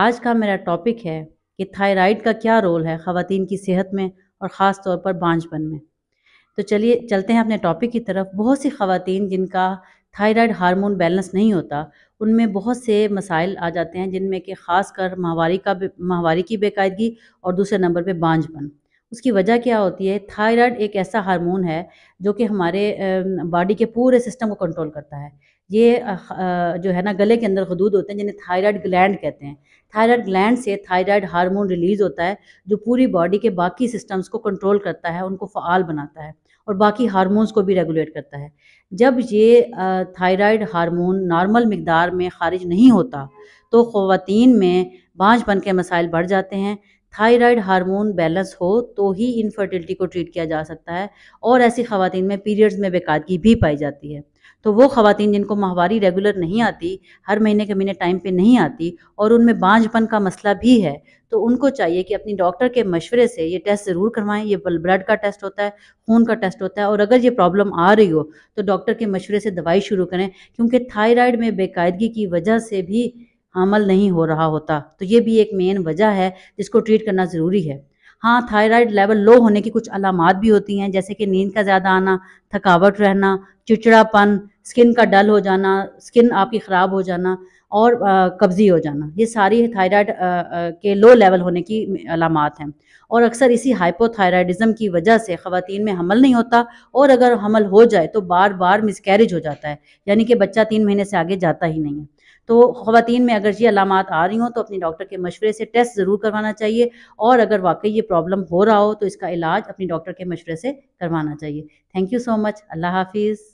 आज का मेरा टॉपिक है कि थायराइड का क्या रोल है ख़वान की सेहत में और ख़ास तौर पर बांझपन में तो चलिए चलते हैं अपने टॉपिक की तरफ बहुत सी खातन जिनका थायराइड हार्मोन बैलेंस नहीं होता उनमें बहुत से मसाइल आ जाते हैं जिनमें कि ख़ास कर माहवारी का माहवारी की बेकायदगी और दूसरे नंबर पे बांझपन उसकी वजह क्या होती है थायराइड एक ऐसा हार्मोन है जो कि हमारे बॉडी के पूरे सिस्टम को कंट्रोल करता है ये जो है ना गले के अंदर हदूद होते हैं जिन्हें थायराइड ग्लैंड कहते हैं थायराइड ग्लैंड से थायराइड हार्मोन रिलीज़ होता है जो पूरी बॉडी के बाकी सिस्टम्स को कंट्रोल करता है उनको फ़ाल बनाता है और बाकी हार्मोन्स को भी रेगुलेट करता है जब ये थायराइड हार्मोन नॉर्मल मकदार में खारिज नहीं होता तो खुवान में बाँझपन के मसाइल बढ़ जाते हैं थायराइड हार्मोन बैलेंस हो तो ही इनफर्टिलिटी को ट्रीट किया जा सकता है और ऐसी खातन में पीरियड्स में बेकादगी भी पाई जाती है तो वो खातन जिनको माहवारी रेगुलर नहीं आती हर महीने के महीने टाइम पे नहीं आती और उनमें बांझपन का मसला भी है तो उनको चाहिए कि अपनी डॉक्टर के मशवरे से ये टेस्ट ज़रूर करवाएं ये ब्लड का टेस्ट होता है खून का टेस्ट होता है और अगर ये प्रॉब्लम आ रही हो तो डॉक्टर के मशवरे से दवाई शुरू करें क्योंकि थायराइड में बेकायदगी की वजह से भी अमल नहीं हो रहा होता तो ये भी एक मेन वजह है जिसको ट्रीट करना ज़रूरी है हाँ थायराइड लेवल लो होने की कुछ अलामत भी होती हैं जैसे कि नींद का ज़्यादा आना थकावट रहना चिड़चिड़ापन स्किन का डल हो जाना स्किन आपकी ख़राब हो जाना और कब्ज़ी हो जाना ये सारी थायराइड के लो लेवल होने की अलामत हैं और अक्सर इसी हाइपोथायराइडिज्म की वजह से ख़वातीन में हमल नहीं होता और अगर हमल हो जाए तो बार बार मिसकैरेज हो जाता है यानी कि बच्चा तीन महीने से आगे जाता ही नहीं है तो ख़वान में अगर ये अलामत आ रही हों तो अपने डॉक्टर के मशवरे से टेस्ट ज़रूर करवाना चाहिए और अगर वाकई ये प्रॉब्लम हो रहा हो तो इसका इलाज अपनी डॉक्टर के मशवरे से करवाना चाहिए थैंक यू सो मच अल्लाह हाफिज़